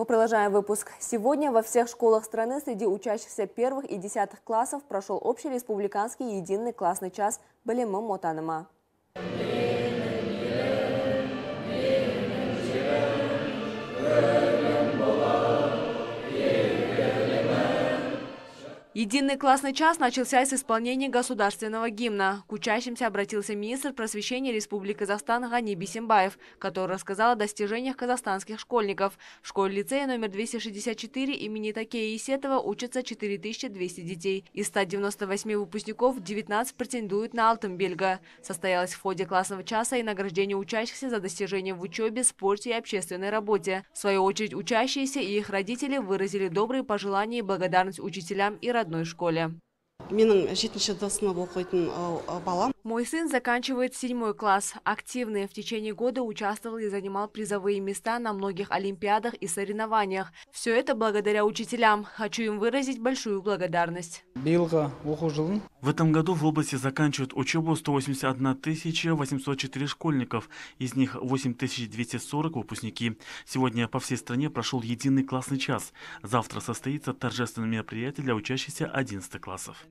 Мы продолжаем выпуск. Сегодня во всех школах страны среди учащихся первых и десятых классов прошел общий республиканский единый классный час Балимы Мотаныма. Единый классный час начался с исполнения государственного гимна. К учащимся обратился министр просвещения Республики Казахстан Гани Бисимбаев, который рассказал о достижениях казахстанских школьников. В школе лицея номер 264 имени Такея Исетова учатся 4200 детей. Из 198 выпускников 19 претендуют на Алтенбельга. Состоялось в ходе классного часа и награждение учащихся за достижения в учебе, спорте и общественной работе. В свою очередь учащиеся и их родители выразили добрые пожелания и благодарность учителям и родителям родной школе менің жительница дсынып оқитын балам мой сын заканчивает седьмой класс. Активный, в течение года участвовал и занимал призовые места на многих олимпиадах и соревнованиях. Все это благодаря учителям. Хочу им выразить большую благодарность. В этом году в области заканчивают учебу 181 804 школьников. Из них 8240 выпускники. Сегодня по всей стране прошел единый классный час. Завтра состоится торжественное мероприятие для учащихся 11 классов.